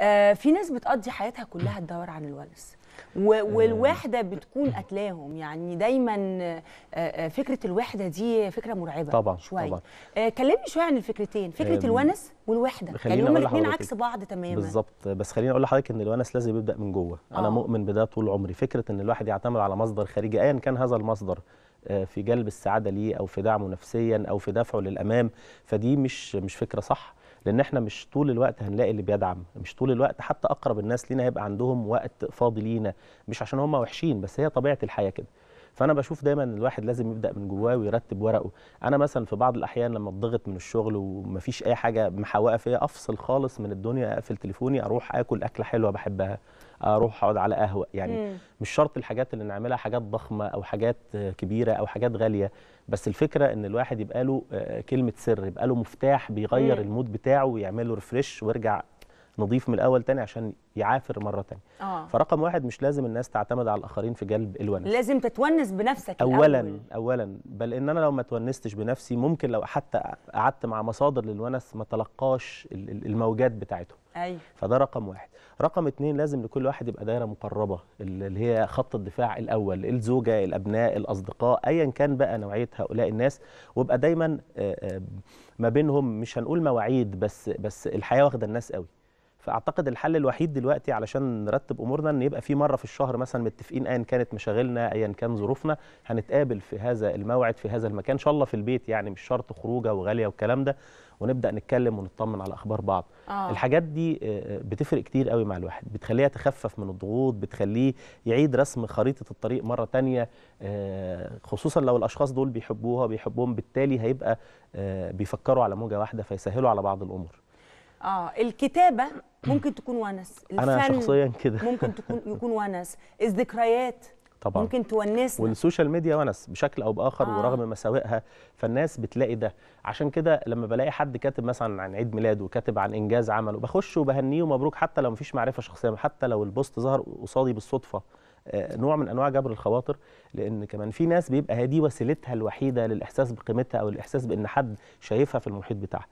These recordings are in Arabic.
آه، في ناس بتقضي حياتها كلها تدور عن الونس آه. والوحده بتكون قتلاهم يعني دايما آه، فكره الوحده دي فكره مرعبه طبعا شويه طبعا كلمني شويه عن الفكرتين فكره الونس والوحده يعني هما الاثنين عكس بعض تماما بالظبط بس خليني اقول لحضرتك ان الونس لازم يبدا من جوه انا آه. مؤمن بده طول عمري فكره ان الواحد يعتمد على مصدر خارجي ايا كان هذا المصدر في جلب السعاده ليه او في دعمه نفسيا او في دفعه للامام فدي مش مش فكره صح لان احنا مش طول الوقت هنلاقي اللي بيدعم مش طول الوقت حتى اقرب الناس لينا هيبقى عندهم وقت فاضي لينا مش عشان هم وحشين بس هي طبيعه الحياه كده فانا بشوف دايما الواحد لازم يبدا من جواه ويرتب ورقه انا مثلا في بعض الاحيان لما اتضغط من الشغل ومفيش اي حاجه محوقه فيا افصل خالص من الدنيا اقفل تليفوني اروح اكل اكله حلوه بحبها اروح اقعد على قهوه يعني مم. مش شرط الحاجات اللي نعملها حاجات ضخمه او حاجات كبيره او حاجات غاليه بس الفكره ان الواحد يبقى له آه، كلمه سر يبقى له مفتاح بيغير مم. المود بتاعه ويعمل له ريفريش ويرجع نضيف من الاول تاني عشان يعافر مره تاني آه. فرقم واحد مش لازم الناس تعتمد على الاخرين في جلب الونس لازم تتونس بنفسك اولا الأول. اولا بل ان انا لو ما تونستش بنفسي ممكن لو حتى قعدت مع مصادر للونس ما تلقاش الموجات بتاعتهم أيوة. فده رقم واحد رقم اتنين لازم لكل واحد يبقى دايره مقربه اللي هي خط الدفاع الاول الزوجه الابناء الاصدقاء ايا كان بقى نوعيه هؤلاء الناس وابقى دايما ما بينهم مش هنقول مواعيد بس بس الحياه واخده الناس قوي فاعتقد الحل الوحيد دلوقتي علشان نرتب امورنا ان يبقى في مره في الشهر مثلا متفقين ايا كانت مشاغلنا ايا كان ظروفنا هنتقابل في هذا الموعد في هذا المكان ان شاء الله في البيت يعني مش شرط خروجه وغاليه والكلام ده ونبدا نتكلم ونطمن على اخبار بعض آه. الحاجات دي آه، آه، بتفرق كتير قوي مع الواحد بتخليه يتخفف من الضغوط بتخليه يعيد رسم خريطه الطريق مره تانية آه، خصوصا لو الاشخاص دول بيحبوها بيحبوهم بالتالي هيبقى بيفكروا على موجه واحده فيسهلوا على بعض الامور اه الكتابه ممكن تكون ونس الفن انا شخصيا كده ممكن تكون يكون ونس الذكريات طبعا ممكن تونسنا والسوشيال ميديا ونس بشكل او باخر آه. ورغم مساوئها فالناس بتلاقي ده عشان كده لما بلاقي حد كاتب مثلا عن عيد ميلاده وكاتب عن انجاز عمله بخش وبهنيه ومبروك حتى لو مفيش معرفه شخصيه حتى لو البوست ظهر قصادي بالصدفه آه، نوع من انواع جبر الخواطر لان كمان في ناس بيبقى هي دي وسيلتها الوحيده للاحساس بقيمتها او الاحساس بان حد شايفها في المحيط بتاعها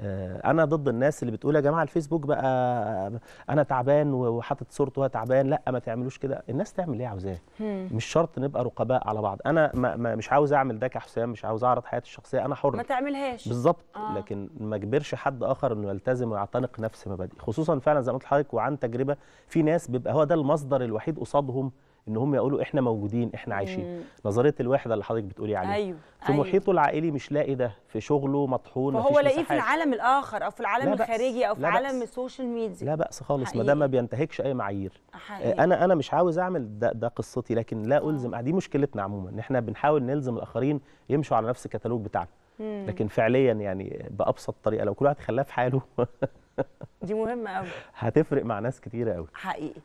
آه، انا ضد الناس اللي بتقول يا جماعه الفيسبوك بقى انا تعبان وحاطط صورته وهو تعبان لا ما تعملوش كده الناس تعمل ايه عاوزاه مش شرط نبقى رقباء على بعض انا ما ما مش عاوز اعمل ده كحسام مش عاوز اعرض حياتي الشخصيه انا حر ما تعملهاش بالظبط آه. لكن ما اجبرش حد اخر انه يلتزم ويعتنق نفس مبادئي خصوصا فعلا زي ما قلت لحضرتك وعن تجربه في ناس بيبقى هو ده المصدر الوحيد قصادهم ان هم يقولوا احنا موجودين احنا عايشين مم. نظريه الوحده اللي حضرتك بتقولي عليها أيوه. في أيوه. محيطه العائلي مش لاقي ده في شغله مطحون فهو لاقيه في العالم الاخر او في العالم الخارجي او في عالم السوشيال ميديا لا باس خالص ما دام ما بينتهكش اي معايير آه، آه، حقيقي. انا انا مش عاوز اعمل ده, ده قصتي لكن لا آه. الزم دي مشكلتنا عموما ان احنا بنحاول نلزم الاخرين يمشوا على نفس الكتالوج بتاعنا لكن فعليا يعني بابسط طريقه لو كل واحد خلاه في حاله دي مهمه قوي هتفرق مع ناس كتيره قوي حقيقي